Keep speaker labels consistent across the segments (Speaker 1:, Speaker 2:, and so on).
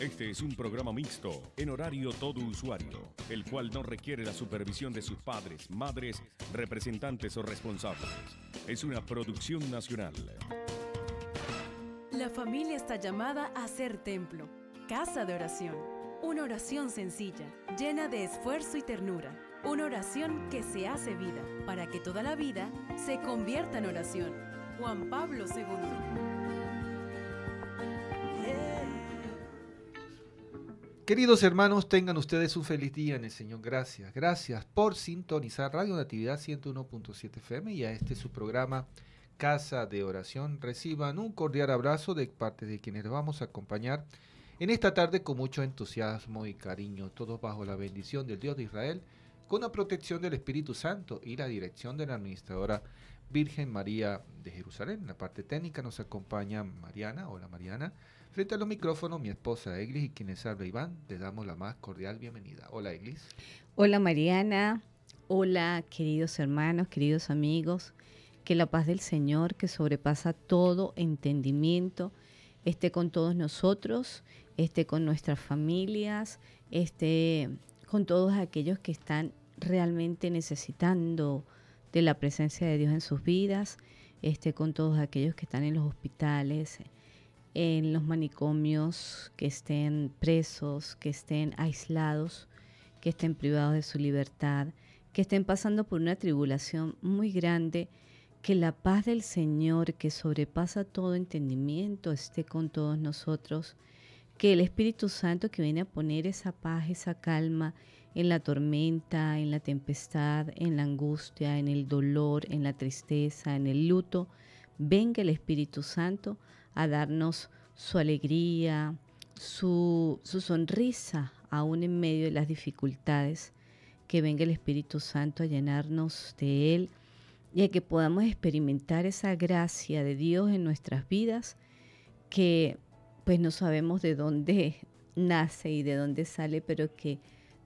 Speaker 1: Este es un programa mixto, en horario todo usuario, el cual no requiere la supervisión de sus padres, madres, representantes o responsables. Es una producción nacional.
Speaker 2: La familia está llamada a ser templo, casa de oración. Una oración sencilla, llena de esfuerzo y ternura. Una oración que se hace vida, para que toda la vida se convierta en oración. Juan Pablo II.
Speaker 1: Queridos hermanos, tengan ustedes un feliz día en el Señor. Gracias, gracias por sintonizar Radio Natividad 101.7 FM y a este su programa Casa de Oración. Reciban un cordial abrazo de parte de quienes vamos a acompañar en esta tarde con mucho entusiasmo y cariño, todos bajo la bendición del Dios de Israel, con la protección del Espíritu Santo y la dirección de la administradora Virgen María de Jerusalén. En la parte técnica nos acompaña Mariana. Hola Mariana. Frente a los micrófonos, mi esposa Eglis y quienes habla Iván, Les damos la más cordial bienvenida. Hola Eglis.
Speaker 2: Hola Mariana, hola queridos hermanos, queridos amigos, que la paz del Señor, que sobrepasa todo entendimiento, esté con todos nosotros, esté con nuestras familias, esté con todos aquellos que están realmente necesitando de la presencia de Dios en sus vidas, esté con todos aquellos que están en los hospitales, en los manicomios, que estén presos, que estén aislados, que estén privados de su libertad, que estén pasando por una tribulación muy grande, que la paz del Señor, que sobrepasa todo entendimiento, esté con todos nosotros, que el Espíritu Santo que viene a poner esa paz, esa calma en la tormenta, en la tempestad, en la angustia, en el dolor, en la tristeza, en el luto, venga el Espíritu Santo a darnos su alegría, su, sonrisa, aún en medio de las dificultades, que venga el Espíritu Santo a llenarnos de Él y a que podamos experimentar esa gracia de Dios en nuestras vidas, que pues no sabemos de dónde nace y de dónde sale, pero que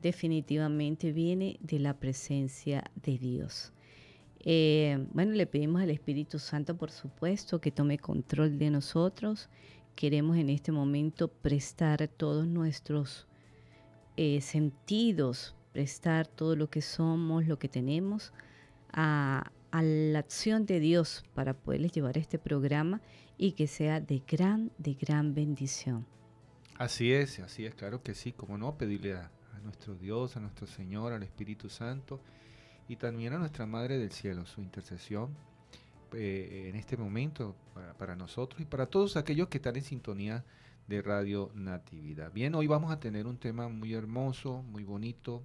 Speaker 2: definitivamente viene de la presencia de Dios. Eh, bueno, le pedimos al Espíritu Santo, por supuesto, que tome control de nosotros. Queremos en este momento prestar todos nuestros eh, sentidos, prestar todo lo que somos, lo que tenemos, a, la acción de Dios para poderles llevar este programa y que sea de gran, de gran bendición.
Speaker 1: Así es, así es, claro que sí, como no, pedirle a, a nuestro Dios, a nuestro Señor, al Espíritu Santo y también a nuestra Madre del Cielo, su intercesión eh, en este momento para, nosotros y para todos aquellos que están en sintonía de Radio Natividad. Bien, hoy vamos a tener un tema muy hermoso, muy bonito,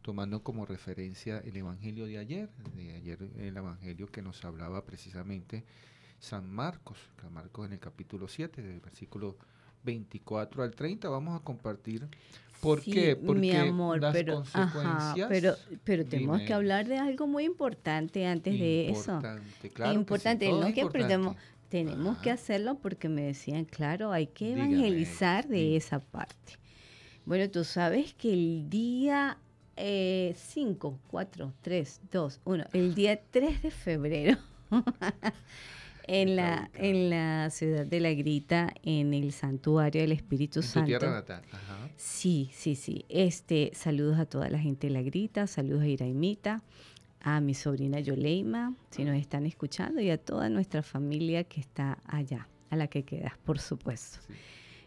Speaker 1: tomando como referencia el Evangelio de ayer, de ayer el Evangelio que nos hablaba precisamente San Marcos, San Marcos en el capítulo 7, del versículo 24 al 30, vamos a compartir ¿Por qué? Porque mi amor, pero, consecuencias, pero, pero tenemos que
Speaker 2: hablar de algo muy importante antes de eso. importante,
Speaker 1: claro. es importante.
Speaker 2: tenemos que hacerlo porque me decían, claro, hay que evangelizar de esa parte. Bueno, tú sabes que el día 5, 4, 3, 2, 1, el día 3 de febrero. en la, en la ciudad de La Grita, en el santuario del Espíritu Santo. Sí, sí, sí. Este, saludos a toda la gente de La Grita, saludos a Iraimita, a mi sobrina Yoleima, si nos están escuchando, y a toda nuestra familia que está allá, a la que quedas, por supuesto.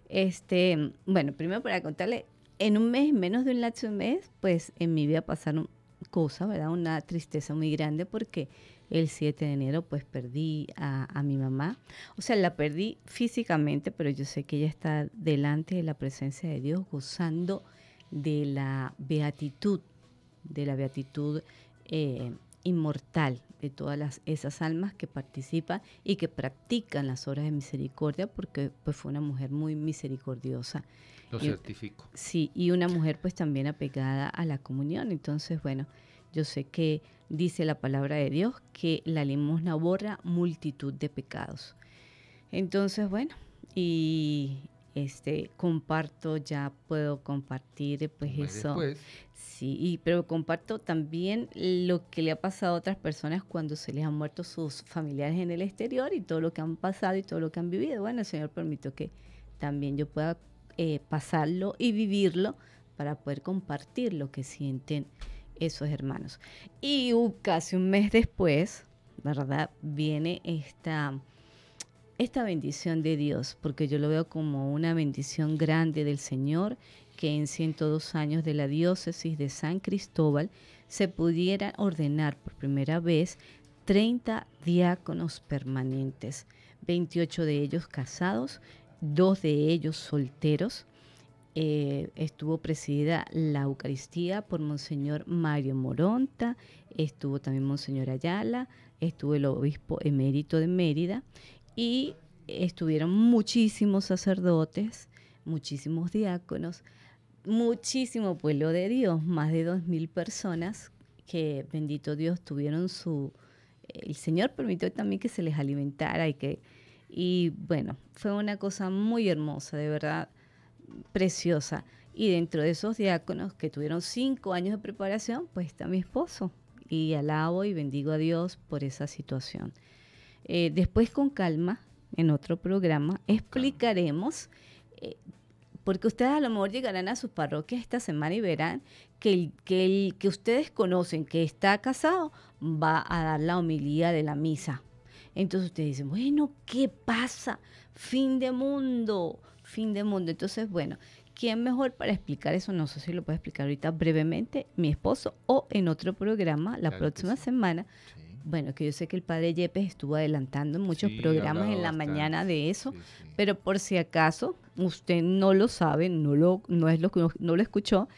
Speaker 2: Este, bueno, primero para contarle, en un mes, menos de un lapso de un mes, pues en mi vida pasaron cosa, ¿verdad? Una tristeza muy grande porque el 7 de enero pues perdí a, mi mamá. O sea, la perdí físicamente, pero yo sé que ella está delante de la presencia de Dios gozando de la beatitud, de la beatitud eh, inmortal de todas las, esas almas que participan y que practican las horas de misericordia porque pues fue una mujer muy misericordiosa. Lo certifico. Sí, y una mujer pues también apegada a la comunión. Entonces, bueno, yo sé que dice la palabra de Dios que la limosna borra multitud de pecados. Entonces, bueno, y este comparto ya puedo compartir pues eso. Sí, y, pero comparto también lo que le ha pasado a otras personas cuando se les han muerto sus familiares en el exterior y todo lo que han pasado y todo lo que han vivido. Bueno, el Señor permitió que también yo pueda eh, pasarlo y vivirlo para poder compartir lo que sienten esos hermanos. Y casi un mes después, ¿verdad? Viene esta, esta bendición de Dios, porque yo lo veo como una bendición grande del Señor, que en 102 años de la diócesis de San Cristóbal se pudiera ordenar por primera vez 30 diáconos permanentes, 28 de ellos casados dos de ellos solteros. Eh, estuvo presidida la Eucaristía por Monseñor Mario Moronta, estuvo también Monseñor Ayala, estuvo el obispo emérito de Mérida y estuvieron muchísimos sacerdotes, muchísimos diáconos, muchísimo pueblo de Dios, más de dos mil personas que, bendito Dios, tuvieron su... El Señor permitió también que se les alimentara y que y bueno, fue una cosa muy hermosa, de verdad, preciosa. Y dentro de esos diáconos que tuvieron cinco años de preparación, pues está mi esposo. Y alabo y bendigo a Dios por esa situación. Eh, después con calma, en otro programa, explicaremos, eh, porque ustedes a lo mejor llegarán a sus parroquias esta semana y verán que que el que ustedes conocen que está casado va a dar la homilía de la misa entonces usted dice, bueno, ¿qué pasa? Fin de mundo, fin de mundo. Entonces, bueno, ¿quién mejor para explicar eso? No sé si lo puede explicar ahorita brevemente, mi esposo o en otro programa la próxima semana. Bueno, que yo sé que el padre Yepes estuvo adelantando muchos programas en la mañana de eso, pero por si acaso usted no lo sabe, no lo, no es lo, que no lo escuchó,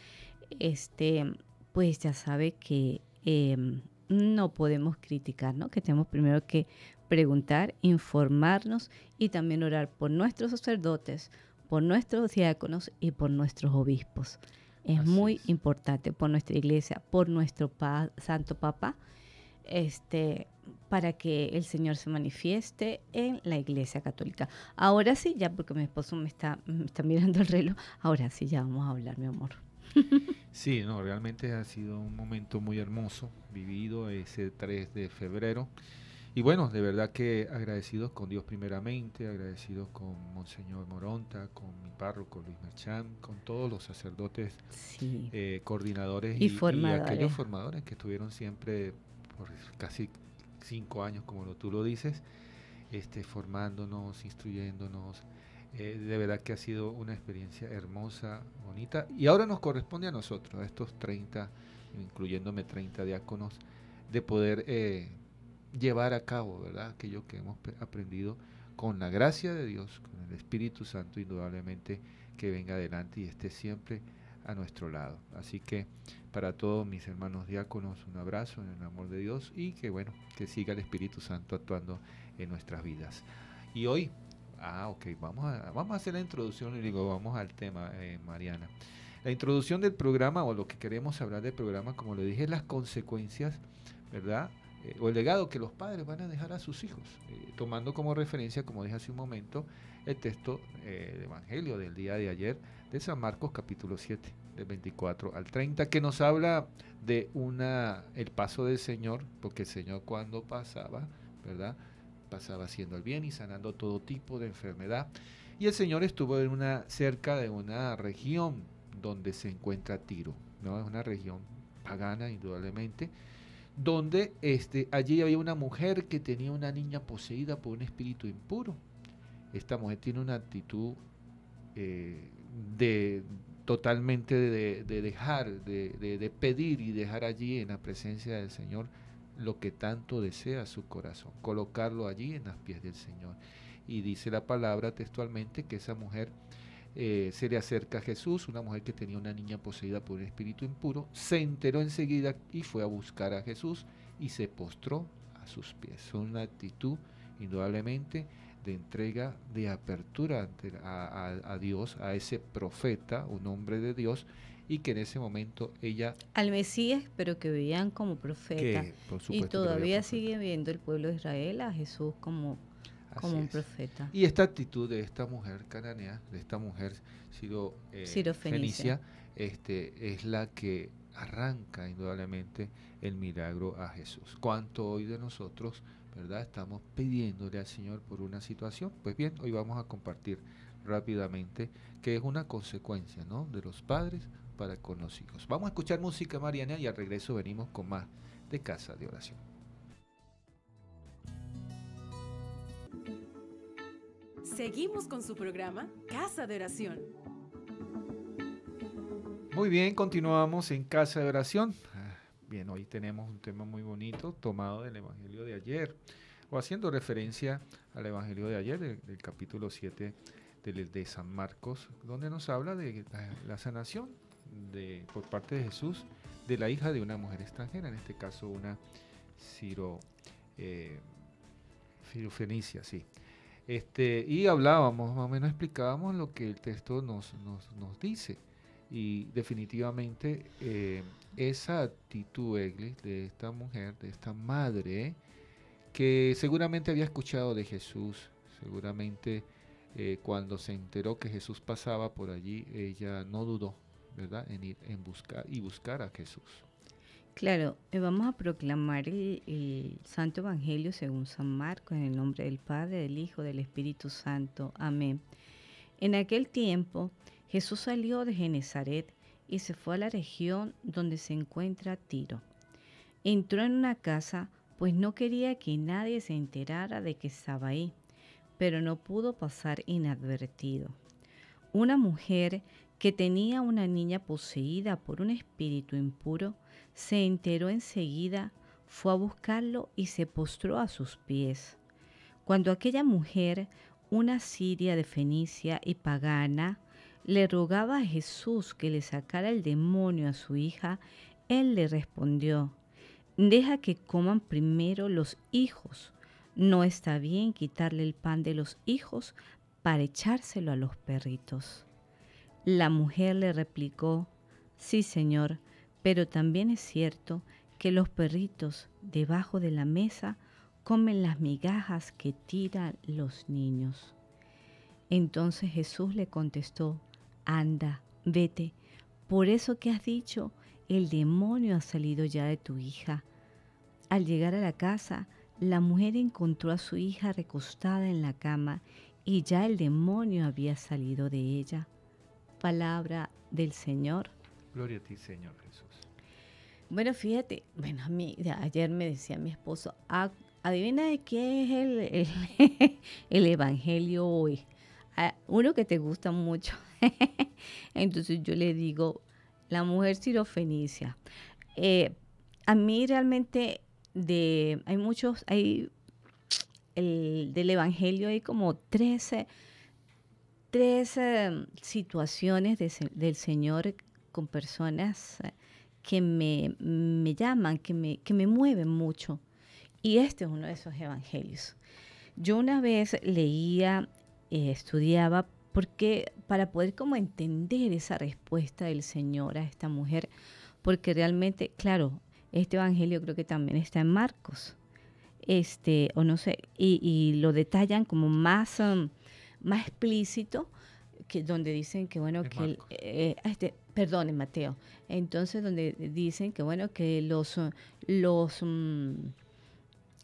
Speaker 2: este, pues ya sabe que em, no podemos criticar, ¿no? Que tenemos primero que preguntar, informarnos y también orar por nuestros sacerdotes, por nuestros diáconos y por nuestros obispos. Es muy importante por nuestra iglesia, por nuestro Santo Papa, este, para que el Señor se manifieste en la iglesia católica. Ahora sí, ya porque mi esposo me está, está mirando el reloj, ahora sí ya vamos a hablar, mi amor.
Speaker 1: Sí, no, realmente ha sido un momento muy hermoso, vivido ese 3 de febrero. Y bueno, de verdad que agradecidos con Dios primeramente, agradecidos con Monseñor Moronta, con mi párroco Luis Merchán, con todos los sacerdotes eh, coordinadores y, aquellos formadores que estuvieron siempre por casi cinco años, como lo, tú lo dices, este, formándonos, instruyéndonos. Eh, de verdad que ha sido una experiencia hermosa, bonita. Y ahora nos corresponde a nosotros, a estos 30, incluyéndome 30 diáconos, de poder... Eh, llevar a cabo, ¿verdad? Aquello que hemos aprendido con la gracia de Dios, con el Espíritu Santo, indudablemente, que venga adelante y esté siempre a nuestro lado. Así que para todos mis hermanos diáconos, un abrazo en el amor de Dios y que bueno, que siga el Espíritu Santo actuando en nuestras vidas. Y hoy, ah, ok, vamos a, vamos a hacer la introducción y luego vamos al tema, eh, Mariana. La introducción del programa o lo que queremos hablar del programa, como le dije, las consecuencias, ¿verdad? Eh, o el legado que los padres van a dejar a sus hijos, eh, tomando como referencia, como dije hace un momento, el texto eh, de Evangelio del día de ayer de San Marcos capítulo 7, del 24 al 30, que nos habla de una el paso del Señor, porque el Señor cuando pasaba, ¿verdad? Pasaba haciendo el bien y sanando todo tipo de enfermedad. Y el Señor estuvo en una, cerca de una región donde se encuentra Tiro, ¿no? Es una región pagana, indudablemente donde este, allí había una mujer que tenía una niña poseída por un espíritu impuro. Esta mujer tiene una actitud eh, de totalmente de, dejar, de pedir y dejar allí en la presencia del Señor lo que tanto desea su corazón, colocarlo allí en las pies del Señor. Y dice la palabra textualmente que esa mujer eh, se le acerca a Jesús, una mujer que tenía una niña poseída por un espíritu impuro, se enteró enseguida y fue a buscar a Jesús y se postró a sus pies. es Una actitud indudablemente de entrega, de apertura a, Dios, a ese profeta, un hombre de Dios, y que en ese momento ella...
Speaker 2: Al Mesías, pero que veían como profeta. y todavía sigue viendo el pueblo de Israel a Jesús como como un profeta. Y esta
Speaker 1: actitud de esta mujer cananea, de esta mujer sido eh, Fenicia, este, es la que arranca indudablemente el milagro a Jesús. ¿Cuánto hoy de nosotros, verdad, estamos pidiéndole al Señor por una situación? Pues bien, hoy vamos a compartir rápidamente que es una consecuencia, ¿no? De los padres para con los hijos. Vamos a escuchar música, Mariana, y al regreso venimos con más de Casa de Oración.
Speaker 2: Seguimos con su programa Casa de Oración.
Speaker 1: Muy bien, continuamos en Casa de Oración. Ah, bien, hoy tenemos un tema muy bonito tomado del Evangelio de ayer, o haciendo referencia al Evangelio de ayer, del, capítulo 7 de San Marcos, donde nos habla de la, sanación de, por parte de Jesús de la hija de una mujer extranjera, en este caso una ciro, eh, sí. Este, y hablábamos, más o menos explicábamos lo que el texto nos, dice. Y definitivamente eh, esa actitud de esta mujer, de esta madre, que seguramente había escuchado de Jesús, seguramente eh, cuando se enteró que Jesús pasaba por allí, ella no dudó, ¿verdad?, en ir en buscar, y buscar a
Speaker 2: Jesús. Claro, eh, vamos a proclamar eh, el, Santo Evangelio según San Marcos, en el nombre del Padre, del Hijo, del Espíritu Santo. Amén. En aquel tiempo, Jesús salió de Genezaret y se fue a la región donde se encuentra Tiro. Entró en una casa, pues no quería que nadie se enterara de que estaba ahí, pero no pudo pasar inadvertido. Una mujer que tenía una niña poseída por un espíritu impuro, se enteró enseguida, fue a buscarlo y se postró a sus pies. Cuando aquella mujer, una siria de Fenicia y pagana, le rogaba a Jesús que le sacara el demonio a su hija, él le respondió, Deja que coman primero los hijos. No está bien quitarle el pan de los hijos para echárselo a los perritos. La mujer le replicó, Sí, señor, pero también es cierto que los perritos debajo de la mesa comen las migajas que tiran los niños. Entonces Jesús le contestó, Anda, vete, por eso que has dicho, el demonio ha salido ya de tu hija. Al llegar a la casa, la mujer encontró a su hija recostada en la cama y ya el demonio había salido de ella palabra del Señor.
Speaker 1: Gloria a ti, Señor Jesús.
Speaker 2: Bueno, fíjate, bueno, a mí, ayer me decía mi esposo, adivina de qué es el, el, Evangelio hoy. uno que te gusta mucho. Entonces yo le digo, la mujer sirofenicia. Eh, a mí realmente de, hay muchos, hay del Evangelio hay como 13 tres em, situaciones del Señor con personas eh, que me, me llaman, que me, que me mueven mucho. Y este es uno de esos evangelios. Yo una vez leía, eh, estudiaba, porque para poder como entender esa respuesta del Señor a esta mujer, porque realmente, claro, este evangelio creo que también está en Marcos, este, o no sé, y, lo detallan como más... Em, más explícito, que donde dicen que bueno que eh, ah, este Mateo entonces donde dicen que bueno que los los mm,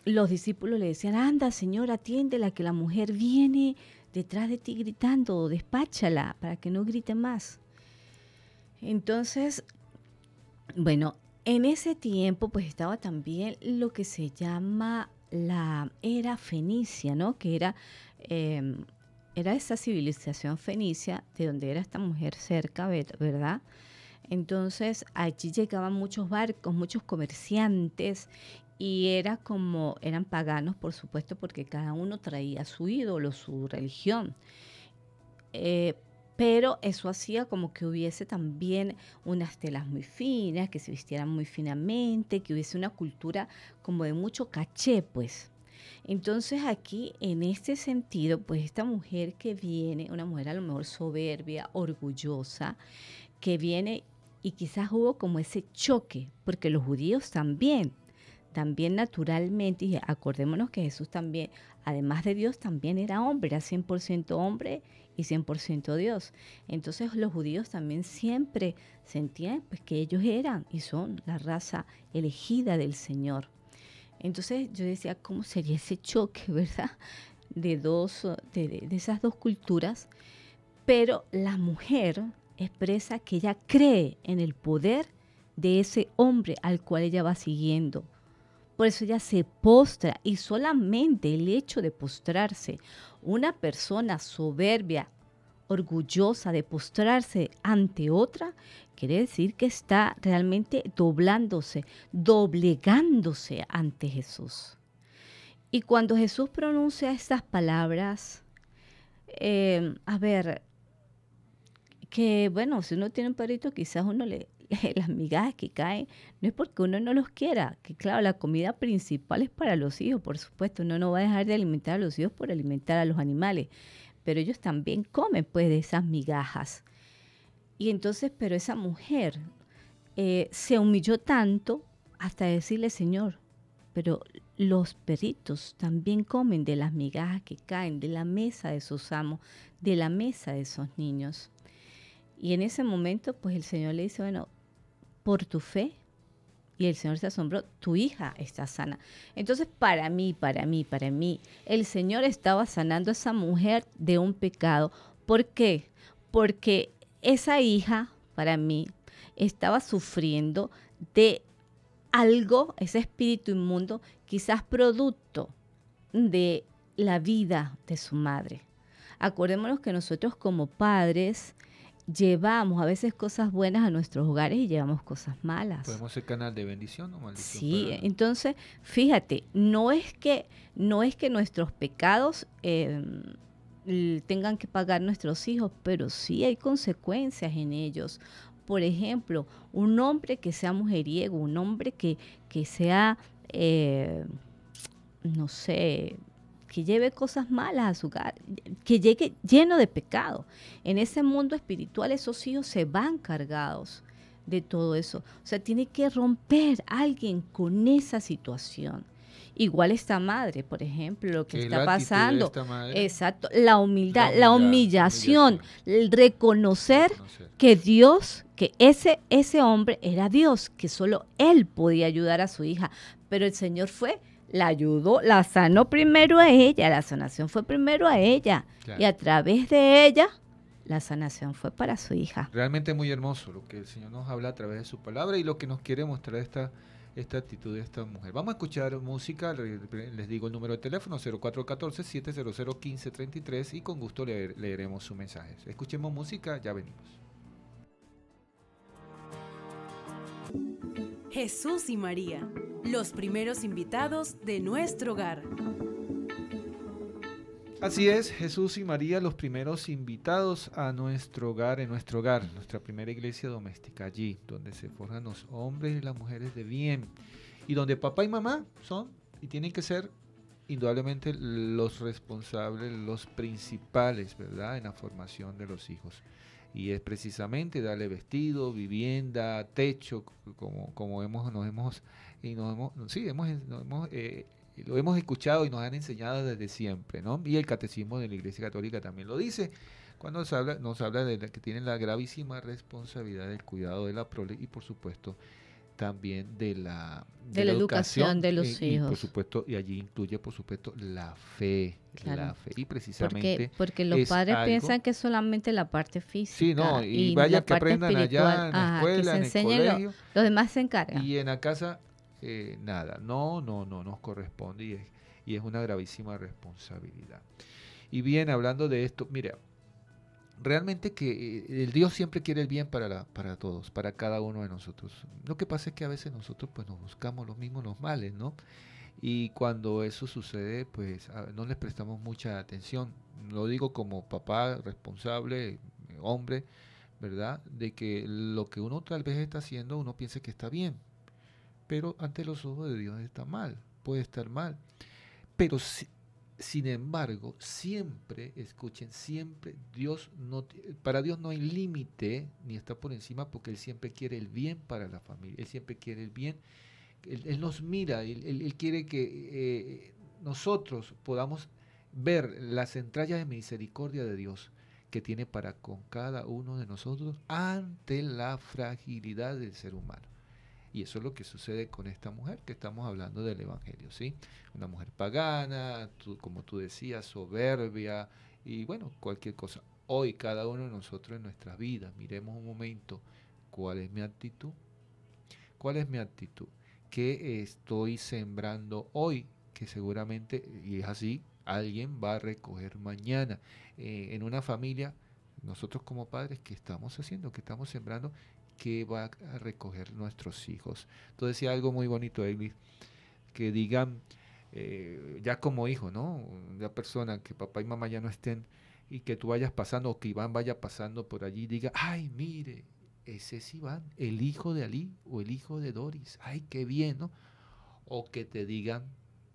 Speaker 2: los discípulos le decían anda señor atiéndela que la mujer viene detrás de ti gritando despáchala para que no grite más entonces bueno en ese tiempo pues estaba también lo que se llama la era fenicia no que era em, era esa civilización fenicia de donde era esta mujer cerca, ¿verdad? Entonces allí llegaban muchos barcos, muchos comerciantes y era como, eran paganos por supuesto porque cada uno traía su ídolo, su religión. Eh, pero eso hacía como que hubiese también unas telas muy finas, que se vistieran muy finamente, que hubiese una cultura como de mucho caché, pues. Entonces aquí, en este sentido, pues esta mujer que viene, una mujer a lo mejor soberbia, orgullosa, que viene y quizás hubo como ese choque, porque los judíos también, también naturalmente, y acordémonos que Jesús también, además de Dios, también era hombre, era 100% hombre y 100% Dios. Entonces los judíos también siempre sentían pues, que ellos eran y son la raza elegida del Señor. Entonces yo decía, ¿cómo sería ese choque, verdad? De, dos, de, de esas dos culturas. Pero la mujer expresa que ella cree en el poder de ese hombre al cual ella va siguiendo. Por eso ella se postra y solamente el hecho de postrarse, una persona soberbia, orgullosa de postrarse ante otra, quiere decir que está realmente doblándose, doblegándose ante Jesús. Y cuando Jesús pronuncia estas palabras, em, a ver, que bueno, si uno tiene un perrito, quizás uno le, las migajas que caen, no es porque uno no los quiera, que claro, la comida principal es para los hijos, por supuesto, uno no va a dejar de alimentar a los hijos por alimentar a los animales, pero ellos también comen pues de esas migajas. Y entonces, pero esa mujer eh, se humilló tanto hasta decirle, Señor, pero los perritos también comen de las migajas que caen de la mesa de sus amos, de la mesa de esos niños. Y en ese momento, pues el Señor le dice, bueno, por tu fe y el Señor se asombró, tu hija está sana. Entonces, para mí, para mí, para mí, el Señor estaba sanando a esa mujer de un pecado. ¿Por qué? Porque esa hija, para mí, estaba sufriendo de algo, ese espíritu inmundo, quizás producto de la vida de su madre. Acordémonos que nosotros como padres, llevamos a veces cosas buenas a nuestros hogares y llevamos cosas malas. Podemos
Speaker 1: ser canal de bendición o maldición. Sí,
Speaker 2: entonces, fíjate, no es que, no es que nuestros pecados em, tengan que pagar nuestros hijos, pero sí hay consecuencias en ellos. Por ejemplo, un hombre que sea mujeriego, un hombre que, que sea, eh, no sé, que lleve cosas malas a su hogar, que llegue lleno de pecado. En ese mundo espiritual esos hijos se van cargados de todo eso. O sea, tiene que romper a alguien con esa situación. Igual esta madre, por ejemplo, lo que está pasando. Exacto, la humildad, la, humillación, reconocer, que Dios, que ese, ese hombre era Dios, que solo él podía ayudar a su hija. Pero el Señor fue la ayudó, la sanó primero a ella, la sanación fue primero a ella. Y a través de ella, la sanación fue para su hija.
Speaker 1: Realmente muy hermoso lo que el Señor nos habla a través de su palabra y lo que nos quiere mostrar esta, esta actitud de esta mujer. Vamos a escuchar música, les digo el número de teléfono 0414-700-1533 y con gusto leeremos su mensaje. Escuchemos música, ya venimos.
Speaker 2: Jesús y María, los primeros invitados de nuestro hogar. Así es,
Speaker 1: Jesús y María, los primeros invitados a nuestro hogar, en nuestro hogar, nuestra primera iglesia doméstica allí, donde se forjan los hombres y las mujeres de bien, y donde papá y mamá son y tienen que ser indudablemente los responsables, los principales, ¿verdad?, en la formación de los hijos. Y es precisamente darle vestido, vivienda, techo, como, como hemos, nos hemos, y nos hemos, sí, eh, eh, lo hemos escuchado y nos han enseñado desde siempre, ¿no? Y el catecismo de la Iglesia Católica también lo dice, cuando nos habla, nos habla de que tienen la gravísima responsabilidad del cuidado de la prole y por supuesto también de la, de, la, educación, de los hijos. Eh, y por supuesto, y allí incluye, por supuesto, la fe. La fe. Y precisamente. Porque, los padres piensan
Speaker 2: que es solamente la parte física. Sí, no, y, vaya que aprendan allá en la escuela, en el colegio. los demás se encargan.
Speaker 1: Y en la casa, eh, nada. No, no, no nos corresponde y es, y es una gravísima responsabilidad. Y bien, hablando de esto, mira, realmente que eh, el Dios siempre quiere el bien para, para todos, para cada uno de nosotros. Lo que pasa es que a veces nosotros pues nos buscamos los mismos los males, ¿no? Y cuando eso sucede, pues no les prestamos mucha atención. Lo digo como papá responsable, hombre, ¿verdad? De que lo que uno tal vez está haciendo, uno piensa que está bien, pero ante los ojos de Dios está mal, puede estar mal. Pero si, sin embargo, siempre, escuchen, siempre Dios no, para Dios no hay límite ni está por encima porque Él siempre quiere el bien para la familia, Él siempre quiere el bien, Él, nos mira, él, quiere que eh, nosotros podamos ver las entrañas de misericordia de Dios que tiene para con cada uno de nosotros ante la fragilidad del ser humano. Y eso es lo que sucede con esta mujer que estamos hablando del Evangelio, ¿sí? Una mujer pagana, como tú decías, soberbia y bueno, cualquier cosa. Hoy cada uno de nosotros en nuestras vidas, miremos un momento, ¿cuál es mi actitud? ¿Cuál es mi actitud? ¿Qué estoy sembrando hoy? Que seguramente, y es así, alguien va a recoger mañana. Eh, en una familia, nosotros como padres, ¿qué estamos haciendo? ¿Qué estamos sembrando? que va a recoger nuestros hijos. Entonces decía algo muy bonito, que digan, eh, ya como hijo, ¿no? Una persona que papá y mamá ya no estén y que tú vayas pasando o que Iván vaya pasando por allí diga, ay, mire, ese es Iván, el hijo de Ali o el hijo de Doris, ay, qué bien, ¿no? O que te digan,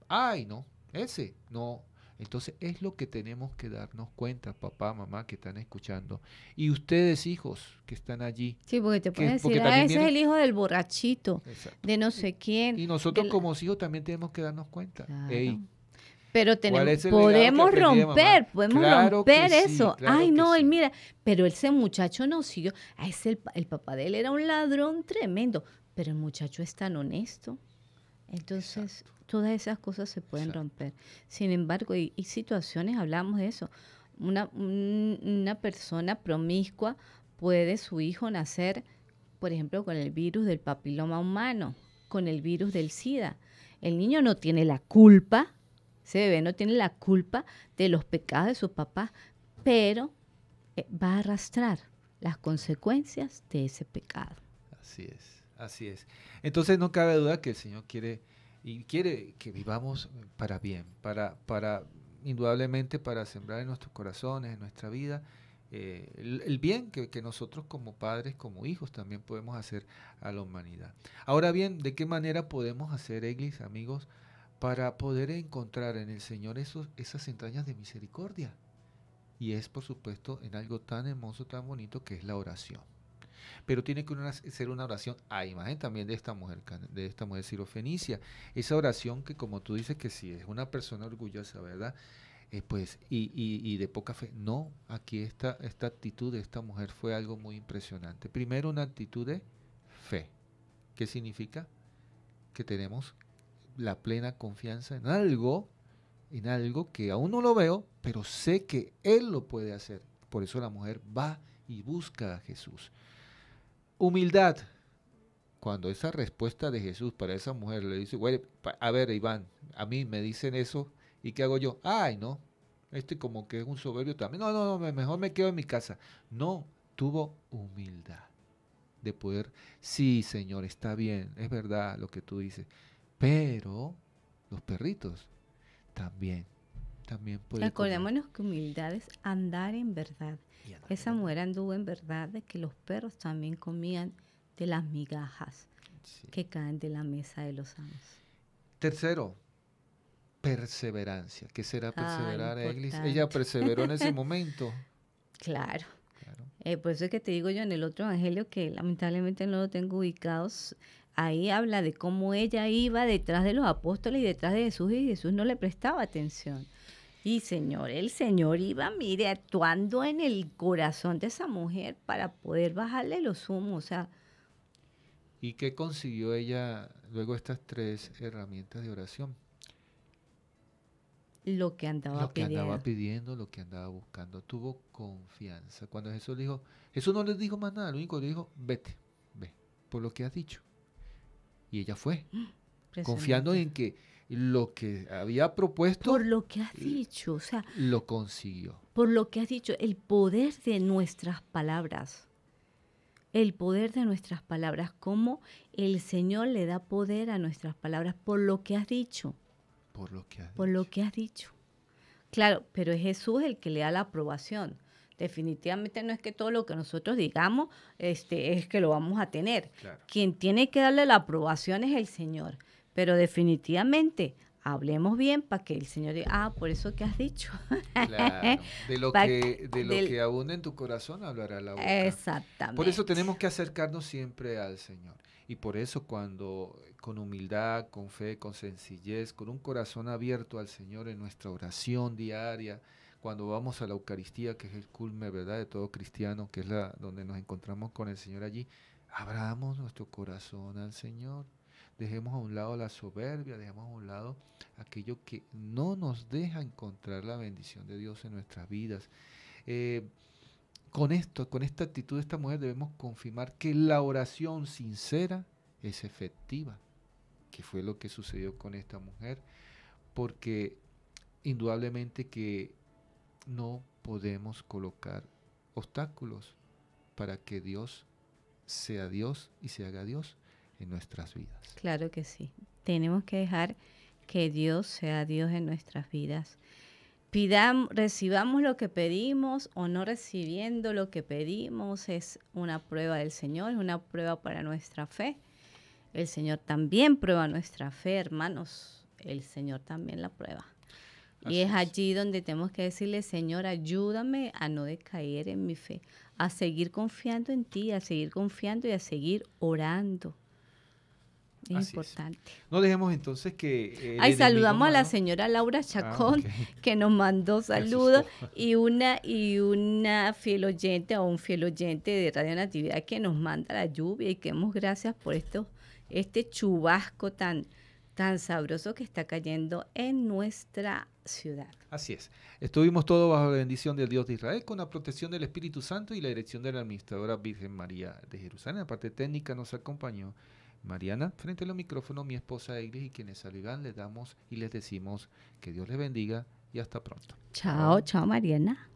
Speaker 1: ay, no, ese, no, entonces es lo que tenemos que darnos cuenta, papá, mamá, que están escuchando. Y ustedes, hijos, que están allí. Sí, porque te pueden decir, ah, ese es el
Speaker 2: hijo del borrachito, de no sé quién. Y nosotros
Speaker 1: como hijos también tenemos que darnos cuenta.
Speaker 2: pero podemos romper, podemos romper eso. Ay, no, mira, pero ese muchacho no siguió. el papá de él era un ladrón tremendo, pero el muchacho es tan honesto. Entonces, todas esas cosas se pueden romper. Sin embargo, y, situaciones, hablamos de eso. Una, una persona promiscua puede su hijo nacer, por ejemplo, con el virus del papiloma humano, con el virus del SIDA. El niño no tiene la culpa, se bebé no tiene la culpa de los pecados de su papá, pero eh, va a arrastrar las consecuencias de ese pecado.
Speaker 1: Así es. Así es. Entonces no cabe duda que el Señor quiere y quiere que vivamos para bien, para, para indudablemente para sembrar en nuestros corazones, en nuestra vida, eh, el, bien que, que, nosotros como padres, como hijos también podemos hacer a la humanidad. Ahora bien, ¿de qué manera podemos hacer, Eglis, amigos, para poder encontrar en el Señor esos, esas entrañas de misericordia? Y es, por supuesto, en algo tan hermoso, tan bonito que es la oración. Pero tiene que ser una oración a imagen también de esta mujer, de esta mujer cirofenicia. Esa oración que como tú dices que si es una persona orgullosa, ¿verdad? Eh, pues, y, de poca fe. No, aquí esta, esta actitud de esta mujer fue algo muy impresionante. Primero una actitud de fe. ¿Qué significa? Que tenemos la plena confianza en algo, en algo que aún no lo veo, pero sé que Él lo puede hacer. Por eso la mujer va y busca a Jesús humildad. Cuando esa respuesta de Jesús para esa mujer le dice, a ver Iván, a mí me dicen eso, ¿y qué hago yo? Ay, no, este como que es un soberbio también. No, no, no, mejor me quedo en mi casa. No, tuvo humildad de poder, sí, Señor, está bien, es verdad lo que tú dices, pero los perritos también también puede.
Speaker 2: Acordémonos que humildad es andar en verdad. Esa mujer anduvo en verdad de que los perros también comían de las migajas que caen de la mesa de los amos.
Speaker 1: Tercero, perseverancia. ¿Qué será ah, perseverar, Ella perseveró en ese momento.
Speaker 2: Claro. Eh, por eso es que te digo yo en el otro evangelio que lamentablemente no lo tengo ubicado, Ahí habla de cómo ella iba detrás de los apóstoles y detrás de Jesús y Jesús no le prestaba atención. Y señor, el señor iba, mire, actuando en el corazón de esa mujer para poder bajarle los humos, o sea.
Speaker 1: ¿Y qué consiguió ella luego estas tres herramientas de oración?
Speaker 2: Lo que andaba pidiendo. Lo que andaba
Speaker 1: pidiendo, lo que andaba buscando. Tuvo confianza. Cuando Jesús le dijo, Jesús no le dijo más nada, lo único que le dijo, vete, ve, por lo que has dicho. Y ella fue,
Speaker 2: confiando
Speaker 1: en que lo que había propuesto. Por lo que
Speaker 2: has dicho,
Speaker 1: o sea. Lo consiguió.
Speaker 2: Por lo que has dicho, el poder de nuestras palabras. El poder de nuestras palabras, como el Señor le da poder a nuestras palabras por lo que has dicho.
Speaker 1: Por lo
Speaker 2: que has dicho. Claro, pero es Jesús el que le da la aprobación. Definitivamente no es que todo lo que nosotros digamos este, es que lo vamos a tener. Quien tiene que darle la aprobación es el Señor. Pero definitivamente, hablemos bien para que el Señor diga, ah, por eso que has dicho. de lo, que, de
Speaker 1: en tu corazón hablará la boca. Exactamente. Por eso tenemos que acercarnos siempre al Señor. Y por eso cuando con humildad, con fe, con sencillez, con un corazón abierto al Señor en nuestra oración diaria, cuando vamos a la Eucaristía, que es el culme, ¿verdad?, de todo cristiano, que es la donde nos encontramos con el Señor allí, abramos nuestro corazón al Señor Dejemos a un lado la soberbia, dejemos a un lado aquello que no nos deja encontrar la bendición de Dios en nuestras vidas. Eh, con esto, con esta actitud de esta mujer debemos confirmar que la oración sincera es efectiva, que fue lo que sucedió con esta mujer, porque indudablemente que no podemos colocar obstáculos para que Dios sea Dios y se haga Dios en nuestras vidas.
Speaker 2: Claro que sí. Tenemos que dejar que Dios sea Dios en nuestras vidas. Pidamos, recibamos lo que pedimos o no recibiendo lo que pedimos es una prueba del Señor, es una prueba para nuestra fe. El Señor también prueba nuestra fe, hermanos. El Señor también la prueba. y es allí donde tenemos que decirle, Señor, ayúdame a no decaer en mi fe, a seguir confiando en ti, a seguir confiando y a seguir orando
Speaker 1: importante. No dejemos entonces que... Eh, Ay, saludamos a
Speaker 2: la señora Laura ah, Chacón, que nos mandó saludos, y una, y una fiel oyente o un fiel oyente de Radio Natividad que nos manda la lluvia y que hemos gracias por esto, este chubasco tan, tan sabroso que está cayendo en nuestra ciudad.
Speaker 1: Así es. Estuvimos todos bajo la bendición del Dios de Israel, con la protección del Espíritu Santo y la dirección de la administradora Virgen María de Jerusalén. La parte técnica nos acompañó Mariana, frente al micrófono, mi esposa Eglis y quienes saludan, les damos y les decimos que Dios les bendiga y hasta pronto.
Speaker 2: Chao, chao Mariana.